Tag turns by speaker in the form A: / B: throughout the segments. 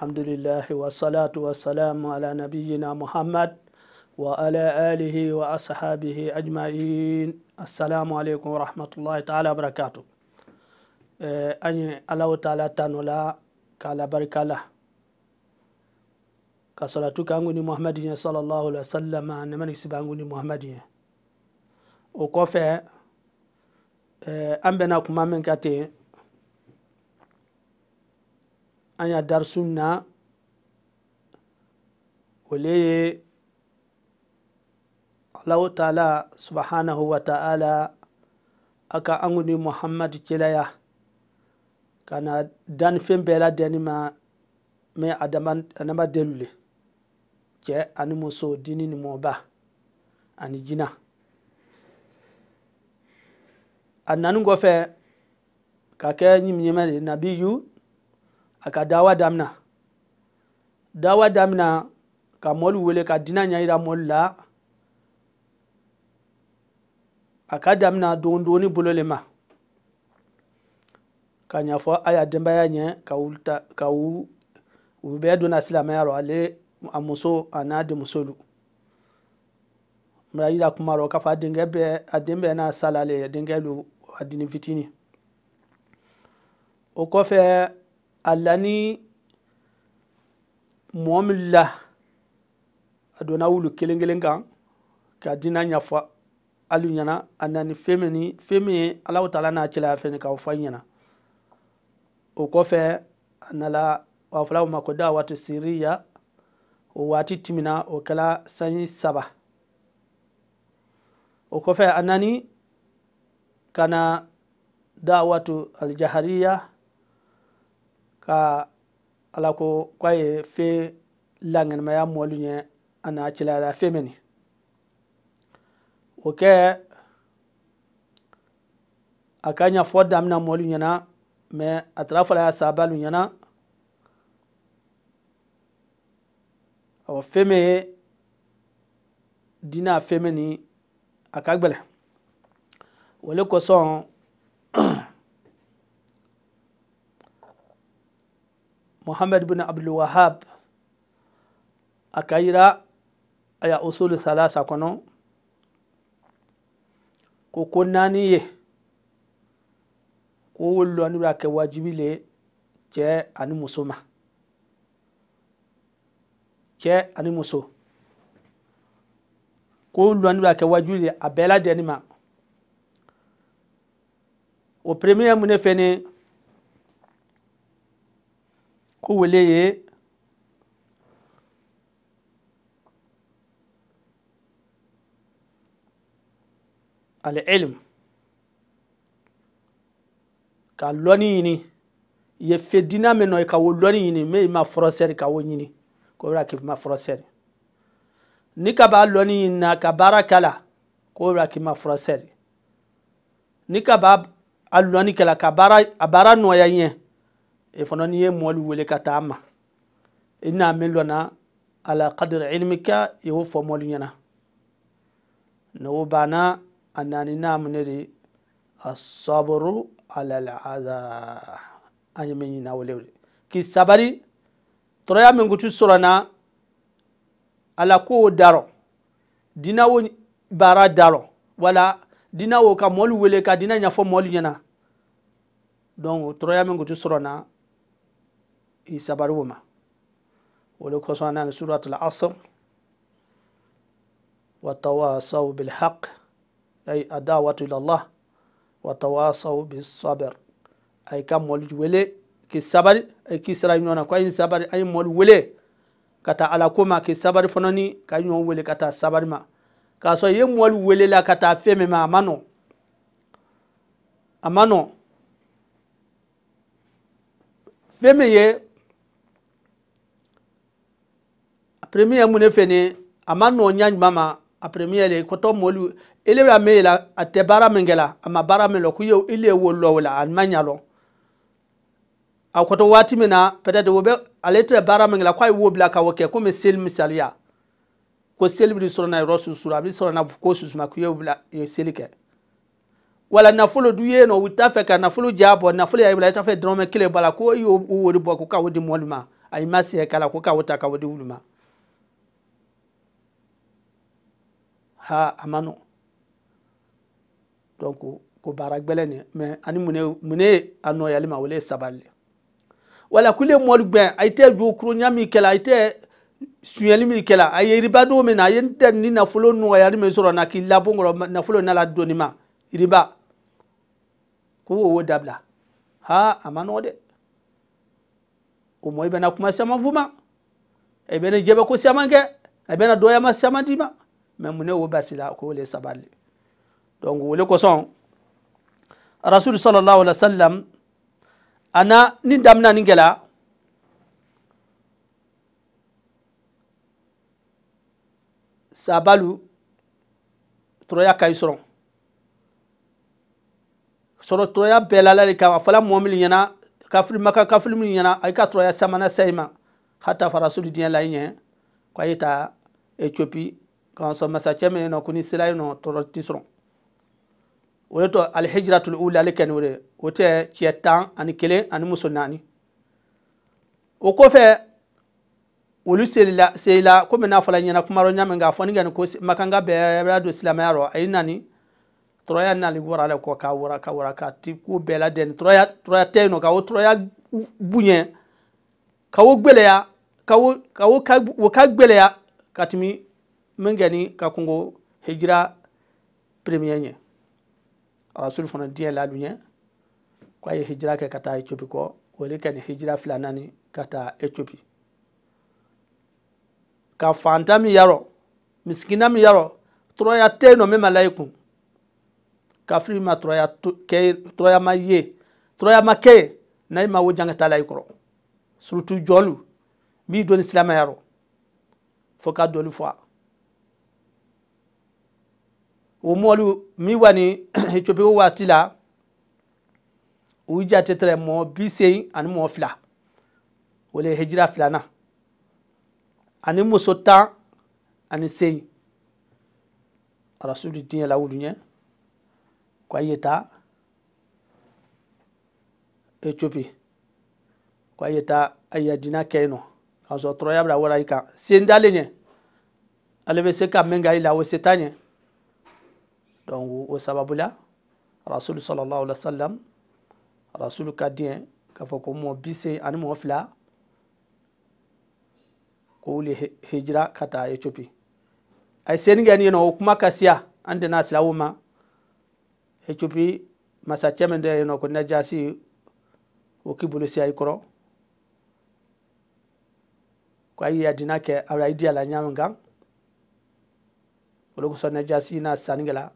A: alhamdulillah wa salatu wa salamu ala nabiyyina muhammad wa ala alihi wa ashabihi ajma'in assalamu alaikum wa rahmatullahi ta'ala barakatu eh, an yi alawu ta'ala tanula kala barkala ka salatu ka nguni muhammadin ya sallallahu alaihi wasallam na o an kuma min ten anya darsum na ولي الله تعالى سبحانه وتعالى أكا أنغني محمد جلايا كان دان فين بلا دني ما ما أدمان أنا ما دلولي جاء أنا مسو ديني نموبا أنا جنا أنا نقول كاكا نيم نيم النبي aka dawa damina dawa damina ka mɔlu wele ka dina ɲa yira mɔlu la a ka damina dogondogoni bolo le ma ka ɲafɔ a ya denbaya ɲɛ ka u ta ka u u bɛɛ donna silamɛya rɔ ale a muso a n'a denmusolu mura yira kuma rɔ k'a fɔ a denkɛ bɛɛ a den bɛɛ n'a salale a denkɛ lo a dini fitini o kɔfɛ alani mɔɔ la a donna wulu kelen kelen kan k'a dina ɲafa alu ɲɛna a nani fɛn ni fɛn ye alaw ta n'a cilaya fɛ ni k'aw fa ɲɛna o kɔfɛ a nala a fɔla ma ko da waati siriya o waati timina o kɛla sanji saba o kɔfɛ a nani ka na da waati aljahariya ka ala ko fe ye fe langenmaya molu ɲɛ a na cilara fe meni o kɛ a ka ɲafɔ damina molu ɲɛna mɛ a tara fala ya sabalu ɲɛna awɔ fe me ye dina fe meni a ka gwɛlɛ o le kosɔn muhammad bin abdulwahab akayira aya usulu thalasa kɔnɔ ko ko naani ye ko wololɔ ni b'a kɛ wajibi le cɛ ani muso ma cɛ ani muso ko wololɔ ni wajibi le a bɛɛ o premier mun ne fɛ kuwulee alilm ka lɔni ɲini ye fe dina min nɔ ka wo lɔni ɲini me ma fɔrɔsɛri ka wo ɲini ko bɛra k'i ma fɔrɔsɛri ni ka b'a lɔni ɲini na ka baara k'a la ko bɛra k'i ma fɔrɔsɛri ni ka b'a a lɔni kɛla ka baara a baara nɔya e fana n'i ye mɔli wele ka taa ma i n'a min lɔna ala kadiri ilmika i y'o fɔ mɔli ɲɛna nogo banna a nani n'a mine de a sɔburu ala laada an ye min ɲina wele wele k'i sabari tɔrɔya min kutu sɔrɔ na ala kow darɔ dinawo baara darɔ wala dinawo ka mɔli wele ka dina ɲɛfɔ mɔli ɲɛna donc tɔrɔya min kutu sɔrɔ na i sabarubu ma o de kosɔn n'a ni suratul asr watawasaw bilhaq ay adawatu ilallah watawasaw bisabr ay ka mɔli wele k'i sabari ay k'i sara ɲɔgɔn na ko ay sabari ay mɔli wele ka taa ala ko ma k'i sabari fana ni ka ɲɔgɔn wele ka taa sabari ma k'a sɔrɔ i ye mɔli welela ka taa fɛn min ma a ma nɔ a ma nɔ fɛn min ye premier mu ne fene a ma nɔ ɲa ɲuman ma a premier le kɔtɔ mɔlu ele bɛ mɛ la a tɛ baara min kɛla a ma baara min lɔ ko ye ile wo lɔ la a ma ɲa lɔ a kɔtɔ waati min na peut-être o bɛ ale tɛ baara min kɛla ko a ye wo bila ka o kɛ komi seli misaliya ko seli bi sɔrɔ na yɔrɔ susura a bi sɔrɔ na ko susuma k'u y'o bila ye seli kɛ wala nafolo du yen nɔ u t'a fɛ ka nafolo ja bɔ nafolo y'a bila i t'a fɛ dɔrɔmɛ kelen bɔ a la ko i y'o wari bɔ ko k'awo di mɔli ma a y'i ma se k'a la ko k'awo ta k'awo di wuli ma ha a ma nɔ donc ko baara gbɛlɛ ni mɛ ani mune mune a nɔyali ma wele sabali wala kule mɔli gbɛn a yi tɛ jo kurunya min kɛla a yi tɛ suyɛli min kɛla a ye riba don min na a ye tɛ ni nafolo nɔgɔyali min sɔrɔ na k'i labɔ kɔrɔ nafolo nala dɔɔni ma riba ko o dabila ha a ma nɔgɔ dɛ o mɔ i bɛna kuma caman f'u ma i bɛna jɛbɛ ko caman kɛ i bɛna dɔgɔyama caman d'i ma. mun ne o basila ko le sabali donc o le kosɔn rasul sallallahu alaihi wa sallam a na ni damina nin kɛla sabalu tɔrɔya ka ɲi sɔrɔ sɔrɔ tɔrɔya bɛɛ la ala de kama a fɔla mɔgɔ minnu ɲɛna kafiri maka kafiri minnu ɲɛna a yi ka tɔrɔya samana sayi ma hata fara sulu diɲɛ la i ɲɛ ko a yi ta etiyopi kan so masakɛ min nɔ ko ni sira yen nɔ tɔɔrɔ ula ale kɛni o de ani kelen ani muso naani o kɔfɛ olu selila seyila komi n'a fɔla ɲɛna kuma dɔ ɲamin k'a fɔ ko makanga bɛɛ bɛ don silamɛya rɔ nani tɔrɔya nali wɔra ale kɔ k'a wɔra ka wɔra ka ti ko bɛɛ ladɛni tɔrɔya tɔrɔya tɛ ka o tɔrɔya bonya ka o gbɛlɛya ka o ka o ka gbɛlɛya ka tɛmɛ mengani gani ka kungo hijira premier ɲɛ rasul fana diɲɛ la ɲɛ kwa ye hijra kɛ ka taa etiopi ko o le ni hijra filanan ni ka etiopi ka fanta mi yaro miskina mi yaro troya teno me malaikum min ma layi kun kafiri ma tɔrɔya kɛ tɔrɔya ma ye troya ma ke nay ma wo jan ka taa layi kɔrɔ surutu jɔlu n b'i dɔn ni silamɛya rɔ wo moolu mi wani hicopi wo waati la u jate tɛrɛ bi seegin ani mɔɔ fila o le hijira filanan ani muso tan ani seegin arasuli diɲɛ la wudu ɲɛ ko a ye taa hicopi ko a ye taa a dina kɛ yen nɔ k'a sɔrɔ tɔrɔya bɛna wara i kan sen dalen ɲɛ ale bɛ se ka min kɛ la o se t'a ɲɛ. donc o sababu la rasulu sallallahu alaihi wasallam rasulu ka diɲɛ k'a fɔ ko mɔgɔ bi se ani mɔgɔ fila ko wuli hijira ka taa etopi a ye seni kɛ nin o kuma kasiya an tɛna silaw ma etopi masakɛ min tɛ yen nɔ ko najasi o k'i bolo siya i kɔrɔ ko ayi ya dina kɛ a yi di a la ɲamin kan olu kosɔn najasi n'a sanni kɛla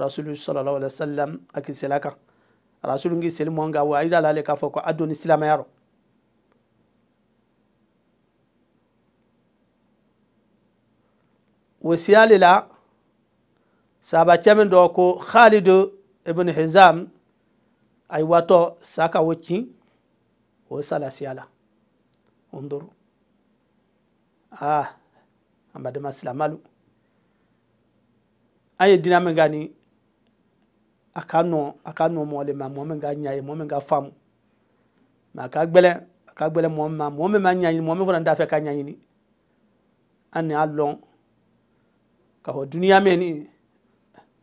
A: rasulu alai wa wasallam akisela kan rasulu ngi seli mɔ nka wa yira la k'a fɔ ko a donni silamɛya rɔ la saba cɛmin dɔ ko khalidu ibn hizam ayi yi watɔ sa wo o cin o salasiya la ah an silamalu an ye dina min ni a ka nɔ a ka ma mɔgɔ ka ɲa ye mɔgɔ ka faamu mɛ a gbɛlɛ a gbɛlɛ mɔgɔ ma mɔgɔ ma ɲaɲini mɔgɔ min fana t'a fɛ ka ɲaɲini an de y'a lɔn k'a fɔ duniya mɛ ni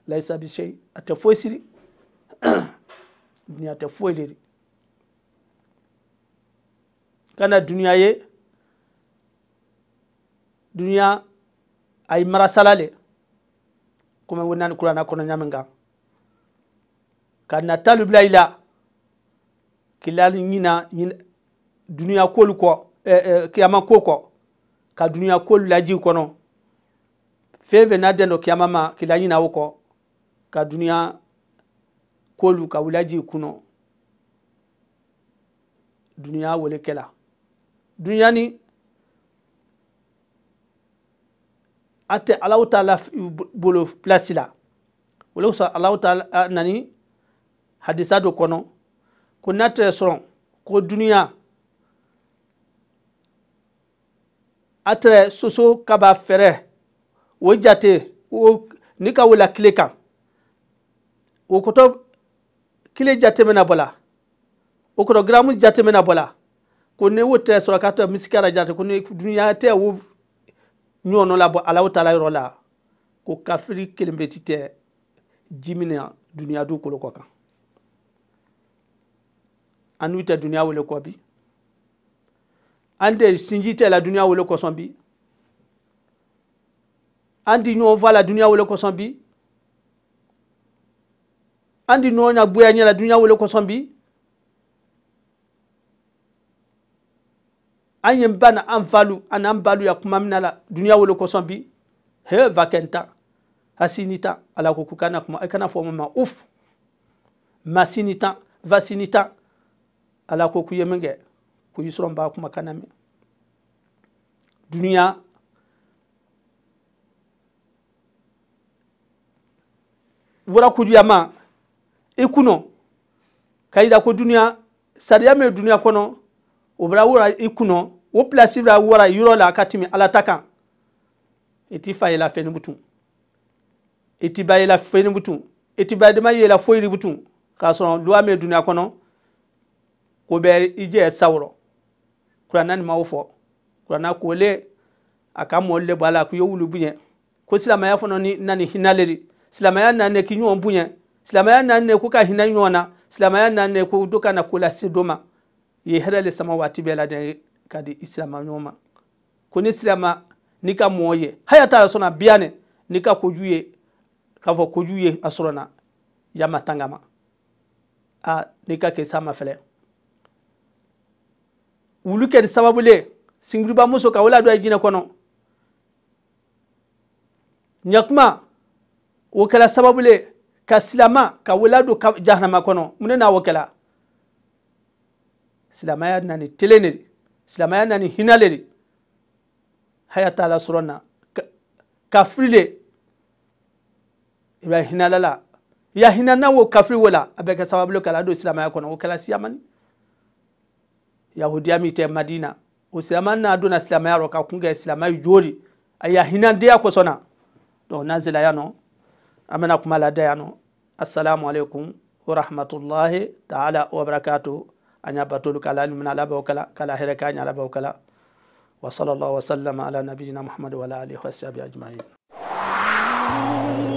A: layisa bi se a tɛ foyi siri duniya tɛ foyi de kana duniya ye duniya a yi marasala le komi wani kurana kɔnɔ ɲamin kan ka natalu bila i la kila ɲina duniya kolu kɔ eh, eh, kiyama ko kɔ ka duniya kolu laji kɔnɔ fɛn fɛn n'a den do kiyama ma kila ɲina o kɔ ka duniya kolu ka wulaji kɔnɔ duniya wele kɛla duniya ni a tɛ alaw ta la bolo pilasi la o de ta nani hadisa do kɔnɔ ko n'a tɛ sɔrɔ ko duniya a tɛ soso kaba fɛrɛ o jate o ni ka wula kile kan o kɔtɔ kile jate bɛna bɔla o kɔtɔ garamu jate bɛna bɔla ko ni o tɛ sɔrɔ k'a tɛ misikara jate ko ni duniya tɛ o ɲɔɔnɔ labɔ alaw ta la yɔrɔ la ko kafiri kelen bɛ ti tɛ ji min duniya dugukolo kɔ kan an n'u tɛ duniɲa wele kɔ bi an tɛ sinji tɛ la duniɲa wele kɔsɔn bi an ti ɲɔgɔn fa la duniɲa wele kɔsɔn bi an ti ɲɔgɔn ɲa ɲɛ la duniɲa wele kɔsɔn bi an ye ba na an falu an n'an balu ya kuma min na la duniɲa wele kɔsɔn bi he vakɛnta hasini tan ala ko ko kana kuma i kana fɔ ma ma uf masini tan vasini tan ala ko ku ye min kɛ ku y'i sɔrɔ n b'a kuma kana mɛn duniya wara kujuyama i kunɔ ka yira ko duniya sariya min ye duniya kɔnɔ o bɛra wara i kunɔ o pilasi bɛra wara yɔrɔ la ka tɛmɛ ala ta kan i t'i fa yela fɛn butun i t'i ba yela fɛn butun i t'i ba dama yela foyi butun k'a sɔrɔ luwa min ye duniya kɔnɔ ko bɛ ijɛ sawurɔ kuranna nin ma o fɔ kuranna kole a ka mɔli le bɔ a la k'i ye wulu bonya ko silamɛya fana ni na ni hinɛ le de silamɛya na ne k'i ɲɔgɔn bonya silamɛya na ne ko ka hinɛ ɲɔgɔn na silamɛya na ne ko dɔ ka na ko lase dɔ ma ye hɛrɛ le sama waati bɛɛ la dɛ ka di i silama ɲɔgɔn ma ko ni silama ni ka mɔɔ ye haya t'a la sɔnna biya ne ni ka koju ye k'a fɔ koju ye a sɔrɔ na yama tanga ma ni ka kɛ sa ma fɛlɛ wulu kedi sababu le singiriba muso ka wala do ay jina kono nyakuma wo kɛla sababu le ka silama ka wala do ka jahanama kono mune na wo kɛla silamaya nani tele ne de silamaya nani hina le de haya t'a la sɔrɔ na kafiri le i b'a hinɛ la la ya hinɛ na wo kafiri wo la a bɛ kɛ sababu le k'a la don silamaya kɔnɔ o kɛla siyamani yahudiya mi te madina o silama na dona silamaya rɔ ka kun kɛ silamaya joori a ya hinadenya kosɔn na donc n'an sela yan nɔ an bɛna kuma lada yan nɔ assalamu alaikum warahmatullahi ta'ala wabarakatuh an y'a batolu kala ɲumina labɛn o kala kala hɛrɛ k'a ɲa labɛn o kala wa sallallahu wa sallama ala nabiyina muhammadu wa ala alihi wa sahbihi ajma'in